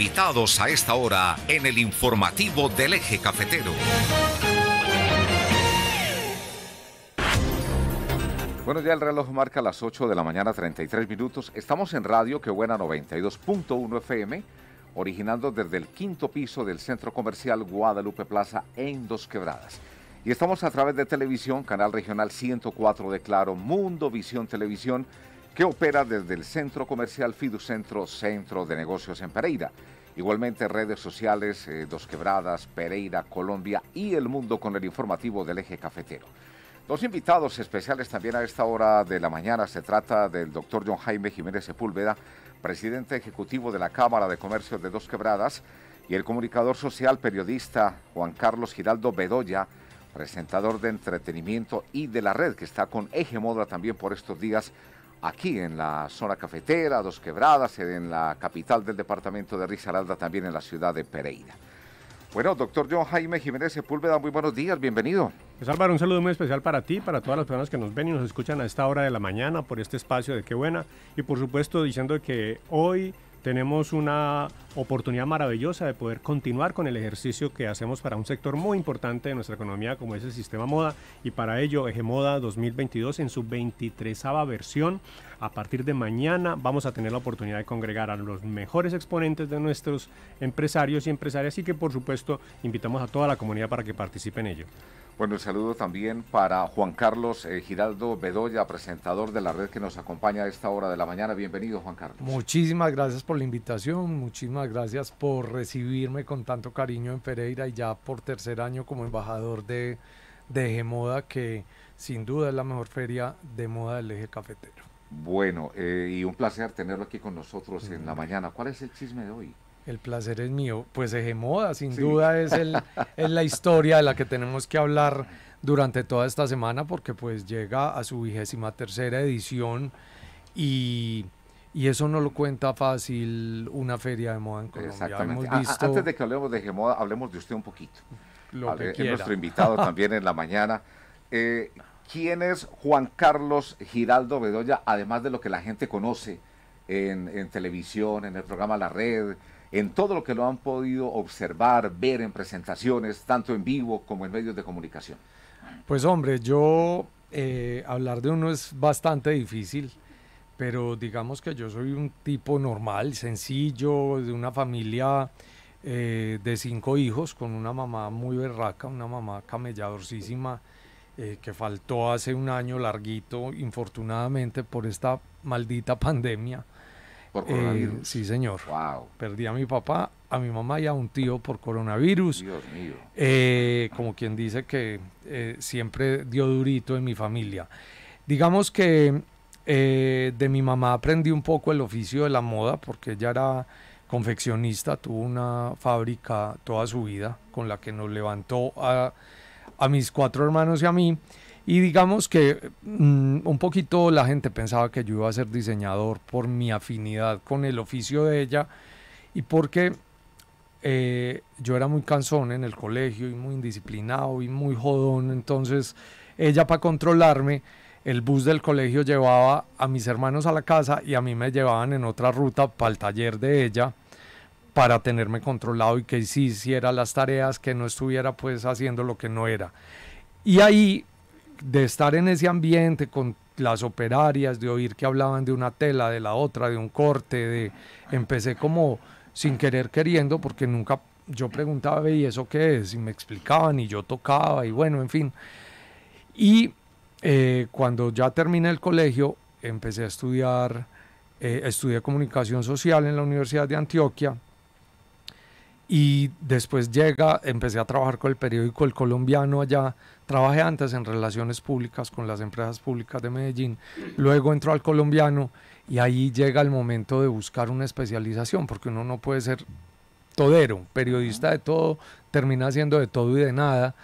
invitados a esta hora en el informativo del eje cafetero. Bueno, ya el reloj marca las 8 de la mañana 33 minutos. Estamos en Radio Que Buena 92.1 FM, originando desde el quinto piso del Centro Comercial Guadalupe Plaza en Dos Quebradas. Y estamos a través de televisión, canal regional 104 de Claro, Mundo Visión Televisión que opera desde el Centro Comercial Fiducentro Centro de Negocios en Pereira. Igualmente redes sociales, eh, Dos Quebradas, Pereira, Colombia y El Mundo con el informativo del eje cafetero. Dos invitados especiales también a esta hora de la mañana. Se trata del doctor John Jaime Jiménez Sepúlveda, presidente ejecutivo de la Cámara de Comercio de Dos Quebradas, y el comunicador social, periodista Juan Carlos Giraldo Bedoya, presentador de entretenimiento y de la red que está con Eje Moda también por estos días aquí en la zona cafetera, Dos Quebradas, en la capital del departamento de Risaralda, también en la ciudad de Pereira. Bueno, doctor John Jaime Jiménez Sepúlveda, muy buenos días, bienvenido. Pues Álvaro, un saludo muy especial para ti, para todas las personas que nos ven y nos escuchan a esta hora de la mañana por este espacio de Qué Buena y por supuesto diciendo que hoy tenemos una oportunidad maravillosa de poder continuar con el ejercicio que hacemos para un sector muy importante de nuestra economía como es el sistema moda y para ello Eje Moda 2022 en su 23 versión. A partir de mañana vamos a tener la oportunidad de congregar a los mejores exponentes de nuestros empresarios y empresarias y que por supuesto invitamos a toda la comunidad para que participe en ello. Bueno, un saludo también para Juan Carlos eh, Giraldo Bedoya, presentador de la red que nos acompaña a esta hora de la mañana. Bienvenido, Juan Carlos. Muchísimas gracias por la invitación, muchísimas gracias por recibirme con tanto cariño en Pereira y ya por tercer año como embajador de, de Eje Moda, que sin duda es la mejor feria de moda del eje cafetero. Bueno, eh, y un placer tenerlo aquí con nosotros en la mañana. ¿Cuál es el chisme de hoy? El placer es mío. Pues Ejemoda, sin duda, es, el, la historia de la que tenemos que hablar durante toda esta semana porque pues llega a su vigésima tercera edición y, eso no lo cuenta fácil una feria de moda en Colombia. Exactamente. Antes de que hablemos de moda, hablemos de usted un poquito. Lo es nuestro invitado también en la mañana. Eh, ¿Quién es Juan Carlos Giraldo Bedoya, además de lo que la gente conoce en, en televisión, en el programa La Red? en todo lo que lo han podido observar, ver en presentaciones, tanto en vivo como en medios de comunicación? Pues hombre, yo eh, hablar de uno es bastante difícil, pero digamos que yo soy un tipo normal, sencillo, de una familia eh, de cinco hijos, con una mamá muy berraca, una mamá camelladorcísima, eh, que faltó hace un año larguito, infortunadamente, por esta maldita pandemia. Por eh, coronavirus. sí, señor. Perdí a mi papá, a mi mamá y a un tío por coronavirus. Dios mío. Eh, como quien dice que eh, siempre dio durito en mi familia. Digamos que de mi mamá aprendí un poco el oficio de la moda porque ella era confeccionista, tuvo una fábrica toda su vida con la que nos levantó a mis cuatro hermanos y a mí. Y digamos que mm, un poquito la gente pensaba que yo iba a ser diseñador por mi afinidad con el oficio de ella y porque eh, yo era muy cansón en el colegio y muy indisciplinado y muy jodón. Entonces ella para controlarme, el bus del colegio llevaba a mis hermanos a la casa y a mí me llevaban en otra ruta para el taller de ella para tenerme controlado y que sí hiciera las tareas, que no estuviera pues haciendo lo que no era. Y ahí de estar en ese ambiente con las operarias, de oír que hablaban de una tela, de la otra, de un corte, de empecé como sin querer queriendo, porque nunca yo preguntaba, ¿y eso qué es? Y me explicaban y yo tocaba y bueno, en fin. Y eh, cuando ya terminé el colegio, empecé a estudiar, eh, estudié comunicación social en la Universidad de Antioquia y después llega, empecé a trabajar con el periódico El Colombiano allá. Trabajé antes en relaciones públicas con las empresas públicas de Medellín. Luego entro al Colombiano y ahí llega el momento de buscar una especialización, porque uno no puede ser todero, periodista de todo, termina siendo de todo y de nada.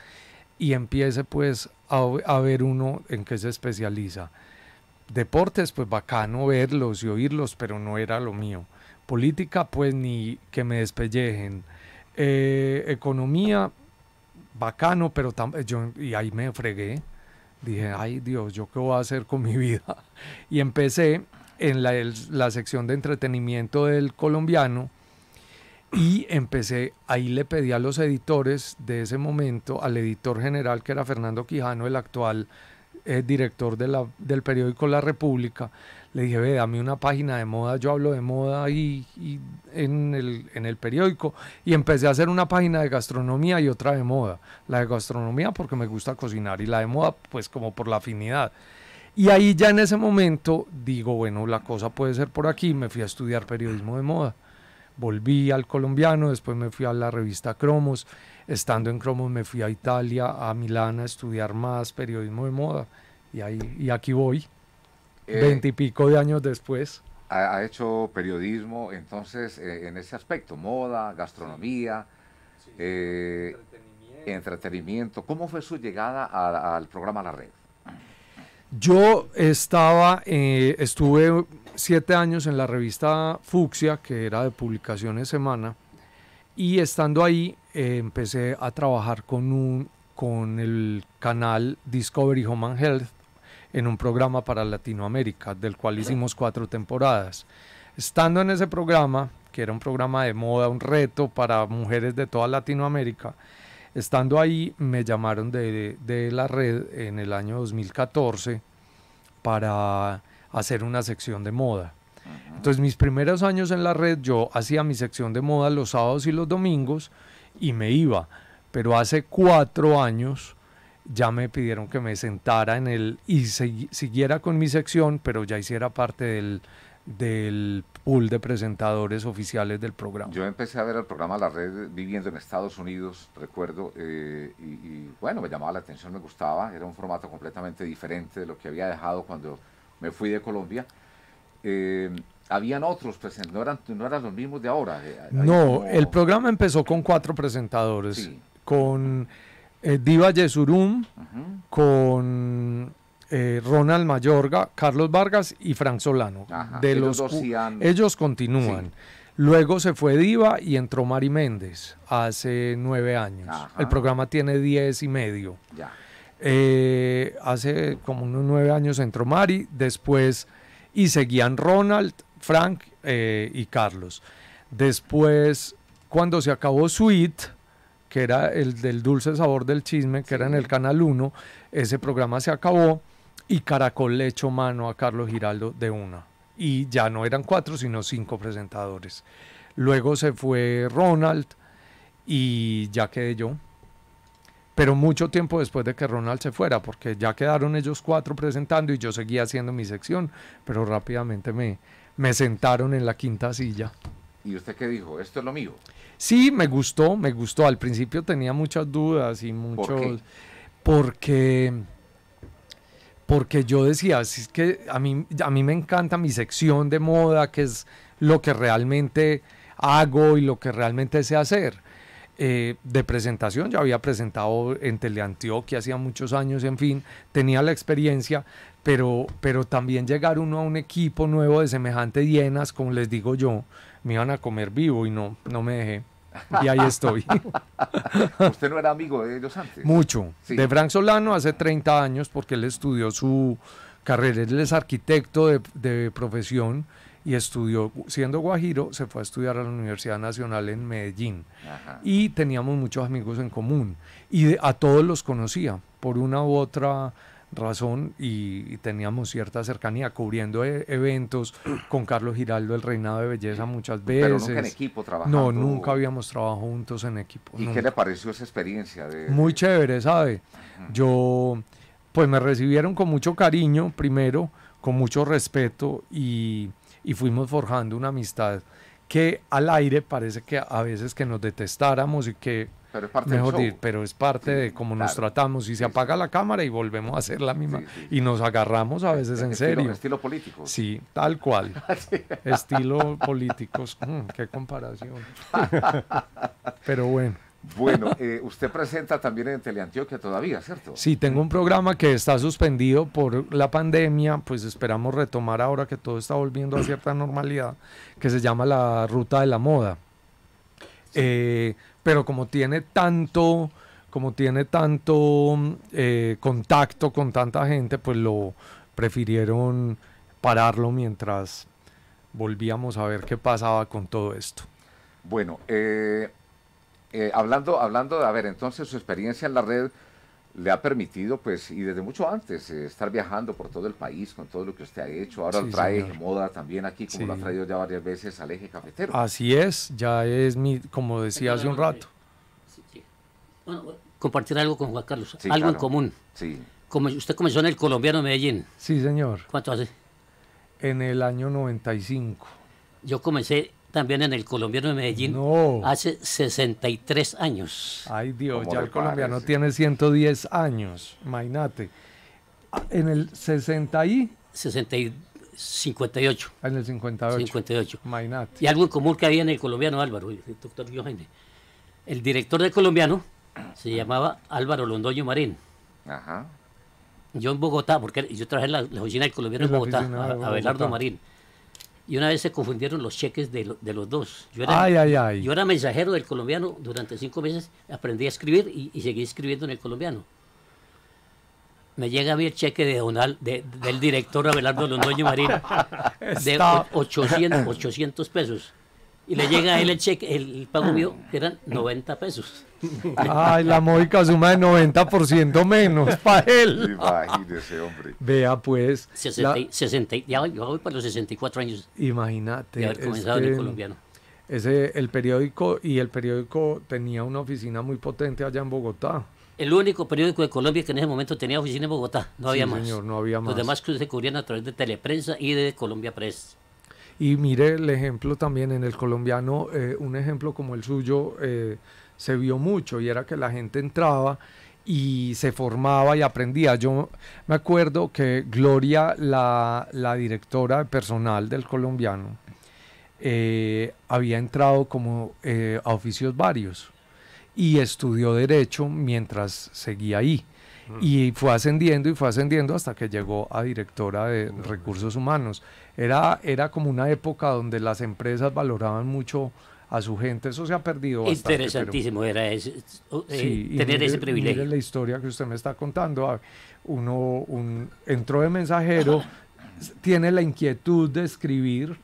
Y empiece pues a, a ver uno en qué se especializa. Deportes, pues bacano verlos y oírlos, pero no era lo mío política, pues ni que me despellejen. Eh, economía, bacano, pero eh, yo, y ahí me fregué. Dije, ay Dios, ¿yo qué voy a hacer con mi vida? Y empecé en la, la sección de entretenimiento del colombiano y empecé, ahí le pedí a los editores de ese momento, al editor general que era Fernando Quijano, el actual es eh, director de la, del periódico La República, le dije, ve, dame una página de moda, yo hablo de moda y, en, el, en, el, periódico. Y empecé a hacer una página de gastronomía y otra de moda. La de gastronomía porque me gusta cocinar y la de moda pues como por la afinidad. Y ahí ya en ese momento digo, bueno, la cosa puede ser por aquí, me fui a estudiar periodismo de moda volví al colombiano, después me fui a la revista Cromos, estando en Cromos me fui a Italia, a Milán a estudiar más periodismo de moda y, ahí, aquí voy, y eh, pico de años después. Ha, hecho periodismo entonces eh, en ese aspecto, moda, gastronomía, eh, entretenimiento. ¿Cómo fue su llegada al programa La Red? Yo estaba, eh, estuve siete años en la revista Fuxia, que era de publicaciones semana, y estando ahí eh, empecé a trabajar con, con el canal Discovery Home Health en un programa para Latinoamérica, del cual hicimos cuatro temporadas. Estando en ese programa, que era un programa de moda, un reto para mujeres de toda Latinoamérica, Estando ahí, me llamaron de, la red en el año 2014 para hacer una sección de moda. Entonces, mis primeros años en la red, yo hacía mi sección de moda los sábados y los domingos y me iba. Pero hace cuatro años ya me pidieron que me sentara en el y siguiera con mi sección, pero ya hiciera parte del, del pool de presentadores oficiales del programa. Yo empecé a ver el programa La Red viviendo en Estados Unidos, recuerdo, eh, y, bueno, me llamaba la atención, me gustaba, era un formato completamente diferente de lo que había dejado cuando me fui de Colombia. Eh, habían otros presentadores, no eran, los mismos de ahora. Eh, no, el programa empezó con cuatro presentadores, con Diva Yesurum, con eh, Ronald Mayorga, Carlos Vargas y Frank Solano. de los, ellos continúan. Luego se fue Diva y entró Mari Méndez hace nueve años. El programa tiene diez y medio. Eh, hace como unos nueve años entró Mari, después y seguían Ronald, Frank eh, y Carlos. Después, cuando se acabó Sweet, que era el del dulce sabor del chisme, que era en el Canal 1, ese programa se acabó y Caracol le echó mano a Carlos Giraldo de una. Y ya no eran cuatro, sino cinco presentadores. Luego se fue Ronald y ya quedé yo. Pero mucho tiempo después de que Ronald se fuera, porque ya quedaron ellos cuatro presentando y yo seguía haciendo mi sección, pero rápidamente me, me sentaron en la quinta silla. ¿Y usted qué dijo? ¿Esto es lo mío? Sí, me gustó, me gustó. Al principio tenía muchas dudas y muchos... Porque porque yo decía, es que a mí, a mí me encanta mi sección de moda, que es lo que realmente hago y lo que realmente sé hacer. Eh, de presentación, yo había presentado en Teleantioquia hacía muchos años, en fin, tenía la experiencia, pero, pero también llegar uno a un equipo nuevo de semejante hienas, como les digo yo, me iban a comer vivo y no, no me dejé. y ahí estoy. ¿Usted no era amigo de ellos antes? Mucho. De Frank Solano hace 30 años porque él estudió su carrera, él es arquitecto de, profesión y estudió, siendo guajiro, se fue a estudiar a la Universidad Nacional en Medellín. Y teníamos muchos amigos en común. Y a todos los conocía, por una u otra razón y, teníamos cierta cercanía cubriendo e, eventos con Carlos Giraldo, el reinado de belleza muchas veces. Pero nunca en equipo trabajando. No, nunca habíamos trabajado juntos en equipo. ¿Y qué le pareció esa experiencia? De... Muy chévere, ¿sabe? Yo, pues me recibieron con mucho cariño primero, con mucho respeto y, y fuimos forjando una amistad que al aire parece que a veces que nos detestáramos y que pero es parte pero es parte de cómo nos tratamos. Y se apaga la cámara y volvemos a hacer la misma. Y nos agarramos a veces en serio. Estilo político. Sí, tal cual. Ah, estilo políticos. Mm, qué comparación. pero bueno. Bueno, eh, usted presenta también en Teleantioquia todavía, ¿cierto? Sí, tengo un programa que está suspendido por la pandemia, pues esperamos retomar ahora que todo está volviendo a cierta normalidad, que se llama La Ruta de la Moda. Eh, pero como tiene tanto, como tiene tanto eh, contacto con tanta gente, pues lo prefirieron pararlo mientras volvíamos a ver qué pasaba con todo esto. Bueno, eh, eh hablando, de, a ver, entonces su experiencia en la red le ha permitido, pues, y desde mucho antes, eh, estar viajando por todo el país con todo lo que usted ha hecho. Ahora trae moda también aquí, como lo ha traído ya varias veces al eje cafetero. Así es, ya es mi, como decía hace un rato. bueno, compartir algo con Juan Carlos, algo en común. Sí. Como, usted comenzó en el colombiano Medellín. Sí, señor. ¿Cuánto hace? En el año 95. Yo comencé también en el colombiano de Medellín hace 63 años. Ay Dios, ya el colombiano tiene 110 años, mainate. Ah, en el 60 y... 60 58. En el 58. 58. Mainate. Y algo en común que había en el colombiano Álvaro, doctor Johannes. El director del colombiano se llamaba Álvaro Londoño Marín. Ajá. Yo en Bogotá, porque yo traje la, la oficina del colombiano en Bogotá, a Belardo Marín. Y una vez se confundieron los cheques de, los dos. Yo era, mensajero del colombiano. Durante cinco meses aprendí a escribir y, seguí escribiendo en el colombiano me llega a mí el cheque de Donal, del director Abelardo Londoño Marín de 800, 800 pesos. Y le llega a él el cheque, el pago mío, eran 90 pesos. Ay, la módica suma de 90% menos para él. Imagínese, hombre. Vea, pues. 60, ya yo voy para los 64 años. Imagínate. De haber el este, colombiano. Ese, el periódico, y el periódico tenía una oficina muy potente allá en Bogotá. El único periódico de Colombia que en ese momento tenía oficina en Bogotá. No había más. Señor, no había más. Los demás que se cubrían a través de Teleprensa y de Colombia Press. Y mire el ejemplo también en el colombiano, eh, un ejemplo como el suyo eh, se vio mucho y era que la gente entraba y se formaba y aprendía. Yo me acuerdo que Gloria, la, directora personal del colombiano, eh, había entrado como a oficios varios y estudió derecho mientras seguía ahí y fue ascendiendo y fue ascendiendo hasta que llegó a directora de recursos humanos. Era, era como una época donde las empresas valoraban mucho a su gente, eso se ha perdido. Interesantísimo era eh, tener ese privilegio. Mire la historia que usted me está contando, ah, uno un, entró de mensajero, tiene la inquietud de escribir,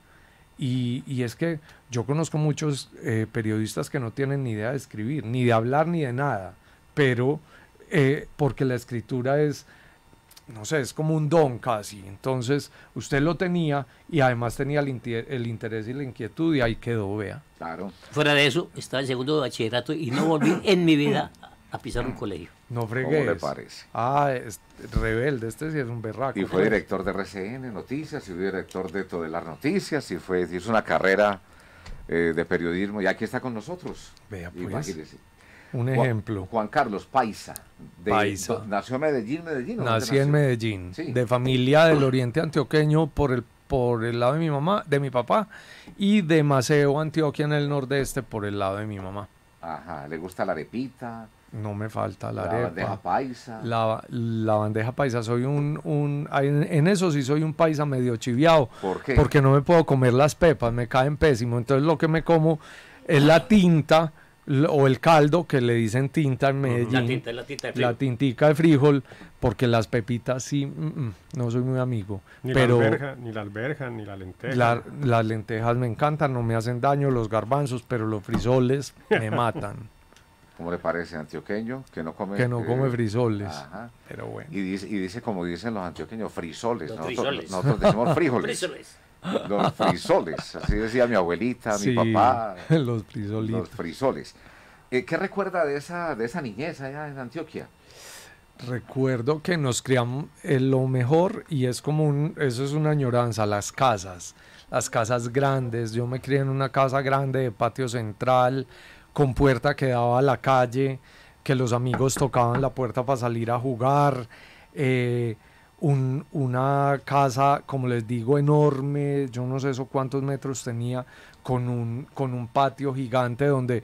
y, es que yo conozco muchos eh, periodistas que no tienen ni idea de escribir, ni de hablar, ni de nada, pero eh, porque la escritura es, no sé, es como un don casi. Entonces, usted lo tenía y además tenía el, interés y la inquietud y ahí quedó, vea. Claro. Fuera de eso, estaba en segundo bachillerato y no volví en mi vida a pisar un colegio. No fregué. ¿Cómo le parece? Ah, es rebelde, este sí es un berraco. Y fue director de RCN Noticias, y fue director de Todelar Noticias, y fue, hizo una carrera eh, de periodismo, y aquí está con nosotros. Vea, pues. Imagínese. Un ejemplo. Juan, Carlos Paisa. Paisa. ¿Nació en Medellín, Medellín? Nací en Medellín, de familia del oriente antioqueño por el, por el lado de mi mamá, de mi papá, y de Maceo, Antioquia, en el nordeste, por el lado de mi mamá. Ajá, ¿le gusta la arepita? No me falta la, la bandeja paisa. La, bandeja paisa. Soy un. en, en, eso sí soy un paisa medio chiviado. ¿Por qué? Porque no me puedo comer las pepas, me caen pésimo. Entonces lo que me como es la tinta o el caldo que le dicen tinta en Medellín. La tintica de frijol, porque las pepitas sí, mm, mm, no soy muy amigo. Ni, pero la alberja, ni la lenteja. las lentejas me encantan, no me hacen daño, los garbanzos, pero los frisoles me matan. ¿Cómo le parece antioqueño? Que no come, que no come eh, frisoles. Pero bueno. Y dice, y dice, como dicen los antioqueños, frisoles. nosotros, decimos frijoles. frisoles. Los frisoles, así decía mi abuelita, mi papá. Los frisolitos. Los frisoles. Eh, ¿Qué recuerda de esa, de esa niñez allá en Antioquia? Recuerdo que nos criamos eh, lo mejor y es como un, eso es una añoranza, las casas, las casas grandes. Yo me crié en una casa grande de patio central, con puerta que daba a la calle, que los amigos tocaban la puerta para salir a jugar. Eh, una casa, como les digo, enorme, yo no sé eso cuántos metros tenía, con un, con un patio gigante donde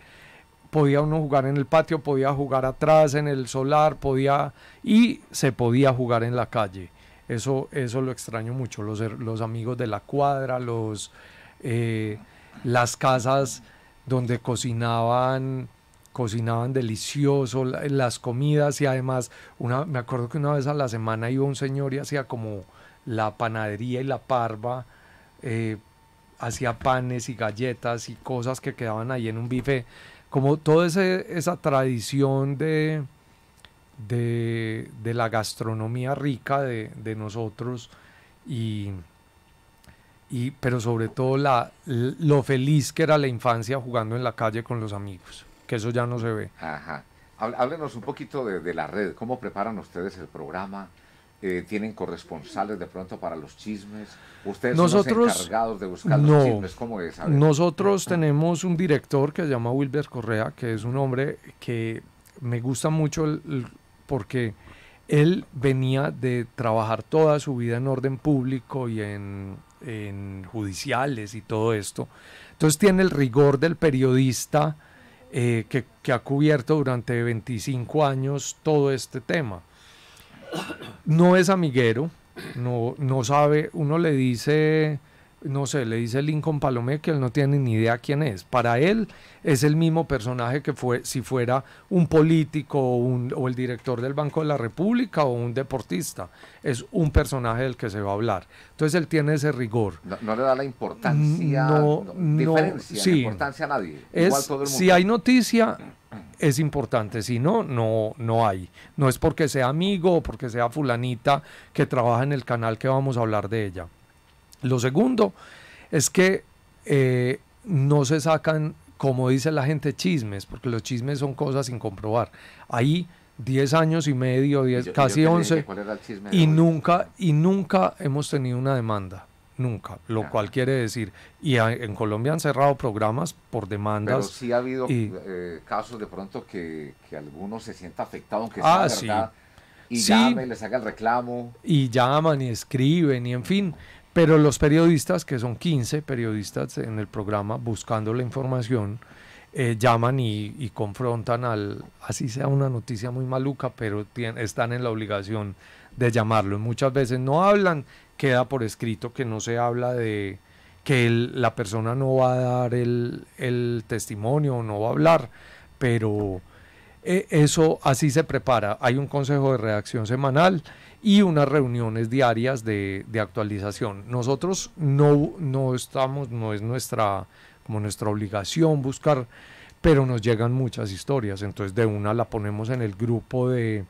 podía uno jugar en el patio, podía jugar atrás en el solar, podía y se podía jugar en la calle. Eso, eso lo extraño mucho, los, los amigos de la cuadra, los, eh, las casas donde cocinaban cocinaban delicioso las comidas y además una, me acuerdo que una vez a la semana iba un señor y hacía como la panadería y la parva, eh, hacía panes y galletas y cosas que quedaban ahí en un bife, como toda esa tradición de, de, la gastronomía rica de, de nosotros y, y... pero sobre todo la, lo feliz que era la infancia jugando en la calle con los amigos que eso ya no se ve. Ajá. Háblenos un poquito de, la red, ¿cómo preparan ustedes el programa? Eh, ¿Tienen corresponsales de pronto para los chismes? ¿Ustedes son encargados de buscar los chismes? ¿Cómo Nosotros tenemos un director que se llama Wilber Correa, que es un hombre que me gusta mucho porque él venía de trabajar toda su vida en orden público y en judiciales y todo esto. Entonces tiene el rigor del periodista eh, que, que, ha cubierto durante 25 años todo este tema. No es amiguero, no, no sabe, uno le dice no sé, le dice Lincoln Palomé que él no tiene ni idea quién es. Para él es el mismo personaje que fue si fuera un político o, el director del Banco de la República o un deportista. Es un personaje del que se va a hablar. Entonces él tiene ese rigor. No, le da la importancia, diferencia, importancia a nadie. Si hay noticia, es importante, si no, no, no hay. No es porque sea amigo o porque sea fulanita que trabaja en el canal que vamos a hablar de ella. Lo segundo es que eh, no se sacan, como dice la gente, chismes, porque los chismes son cosas sin comprobar. Ahí 10 años y medio, diez, casi 11, y nunca, y nunca hemos tenido una demanda. Nunca, lo cual quiere decir, y en Colombia han cerrado programas por demandas. Pero sí ha habido eh, casos de pronto que, que se sienta afectado, aunque ah, sea ah, sí. y y les haga el reclamo. Y llaman y escriben, y en fin. Pero los periodistas, que son 15 periodistas en el programa buscando la información, eh, llaman y, confrontan al, así sea una noticia muy maluca, pero están en la obligación de llamarlo. Muchas veces no hablan, queda por escrito que no se habla de que la persona no va a dar el, testimonio, no va a hablar, pero eh, eso así se prepara. Hay un consejo de redacción semanal y unas reuniones diarias de, actualización. Nosotros no, no estamos, no es nuestra, como nuestra obligación buscar, pero nos llegan muchas historias, entonces de una la ponemos en el grupo de,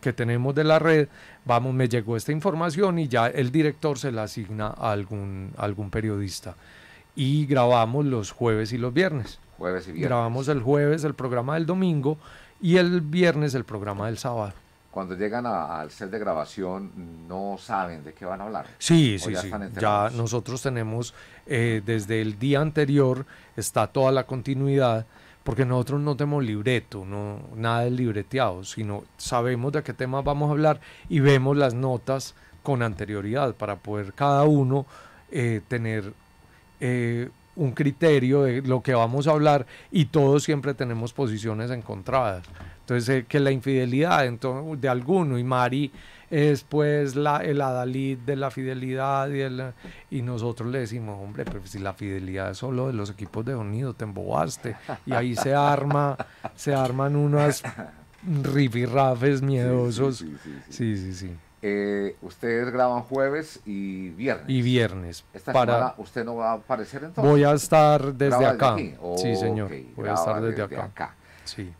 que tenemos de la red, vamos, me llegó esta información y ya el director se la asigna a algún, algún periodista. Y grabamos los jueves y los viernes. Jueves y viernes. Grabamos el jueves el programa del domingo y el viernes el programa del sábado cuando llegan al set de grabación no saben de qué van a hablar. Sí, sí, ya nosotros tenemos eh, desde el día anterior está toda la continuidad porque nosotros no tenemos libreto, no nada de libreteado, sino sabemos de qué temas vamos a hablar y vemos las notas con anterioridad para poder cada uno eh, tener eh, un criterio de lo que vamos a hablar y todos siempre tenemos posiciones encontradas. Entonces, eh, que la infidelidad de alguno y Mari es pues la, el adalid de la fidelidad y, nosotros le decimos, hombre, pero si la fidelidad es solo de los equipos de unido, te embobaste y ahí se arma, se arman unas rifirrafes miedosos. sí, sí. sí eh, ustedes graban jueves y viernes. Y viernes. Esta para... semana usted no va a aparecer entonces. Voy a estar desde acá. sí, señor. Voy a estar desde, acá.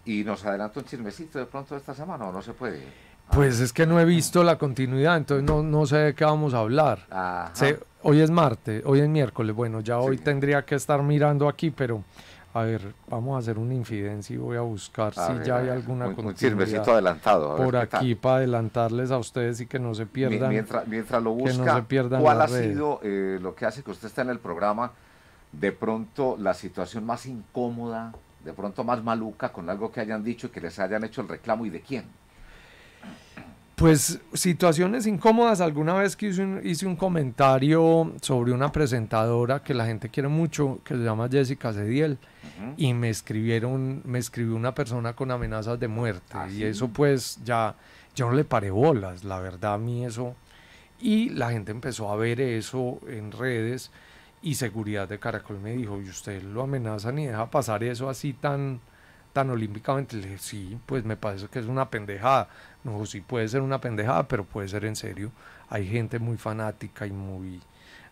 Y nos adelanta un chismecito de pronto esta semana o no se puede. Pues es que no he visto la continuidad, entonces no, sé de qué vamos a hablar. hoy es martes, hoy es miércoles, bueno, ya hoy tendría que estar mirando aquí, pero a ver, vamos a hacer una infidencia y voy a buscar si ya hay alguna un, adelantado. Por aquí para adelantarles a ustedes y que no se pierdan. Mientras, mientras lo busca, ¿cuál ha sido eh, lo que hace que usted está en el programa? De pronto, la situación más incómoda, de pronto más maluca con algo que hayan dicho y que les hayan hecho el reclamo y de quién pues situaciones incómodas. Alguna vez que hice un, comentario sobre una presentadora que la gente quiere mucho, que se llama Jessica Cediel, y me escribieron, me escribió una persona con amenazas de muerte. Ah, y eso pues ya, yo no le paré bolas, la verdad a mí eso. Y la gente empezó a ver eso en redes y seguridad de Caracol me dijo, y ustedes lo amenazan y deja pasar eso así tan tan olímpicamente, le dije, sí, pues me parece que es una pendejada. No, sí puede ser una pendejada, pero puede ser en serio. Hay gente muy fanática y muy...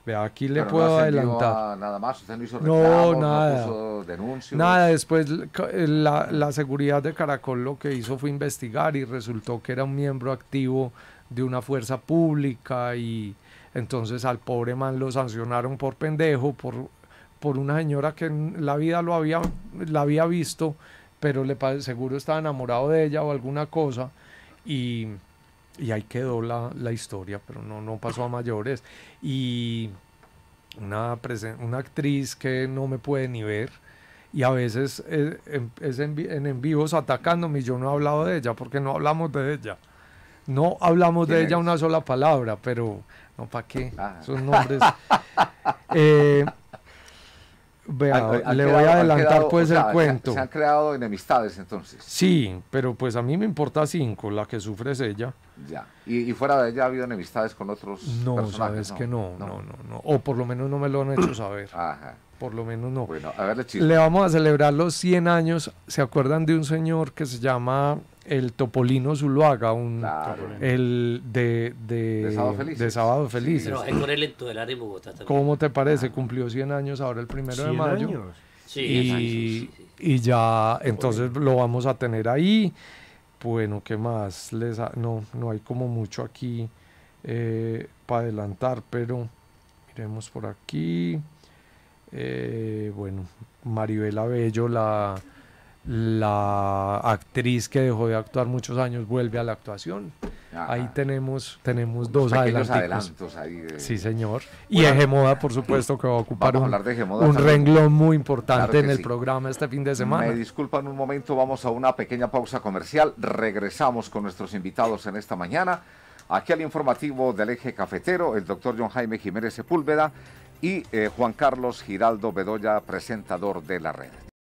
Vea, aquí le puedo adelantar. Nada más, usted no hizo reclamos, no, nada. Nada, después eh, la, la seguridad de Caracol lo que hizo fue investigar y resultó que era un miembro activo de una fuerza pública y entonces al pobre man lo sancionaron por pendejo, por, por una señora que en la vida lo había, la había visto pero le, seguro estaba enamorado de ella o alguna cosa y, ahí quedó la, historia, pero no, no pasó a mayores. Y una, una actriz que no me puede ni ver y a veces eh, es, en, en, vivos atacándome y yo no he hablado de ella porque no hablamos de ella. No hablamos de ella una sola palabra, pero no, ¿para qué? Ah. Esos nombres. Eh, eh, le voy a adelantar pues el cuento. Se han creado enemistades entonces. Sí, pero pues a mí me importa cinco, la que sufre es ella. Ya. ¿Y, fuera de ella ha habido enemistades con otros no, personajes? Sabes no, que no, no, no, no, O por lo menos no me lo han hecho saber. Ajá. Por lo menos no. Bueno, a ver, le, le vamos a celebrar los 100 años. ¿Se acuerdan de un señor que se llama el Topolino Zuluaga, un, el de, de, de, Sábado Feliz De con Bogotá ¿Cómo te parece? Ah. Cumplió 100 años ahora el primero de mayo. y, años, sí, sí. y ya, entonces lo vamos a tener ahí. Bueno, ¿qué más? Les no, no hay como mucho aquí eh, para adelantar, pero miremos por aquí. Eh, bueno, Maribela Bello, la la actriz que dejó de actuar muchos años vuelve a la actuación. Ahí tenemos, tenemos dos adelantos. Sí, señor. Y y Moda, por supuesto, que va a ocupar un, un renglón muy importante en el programa este fin de semana. Me disculpan un momento, vamos a una pequeña pausa comercial. Regresamos con nuestros invitados en esta mañana. Aquí al informativo del eje cafetero, el doctor John Jaime Jiménez Sepúlveda y eh, Juan Carlos Giraldo Bedoya, presentador de la red.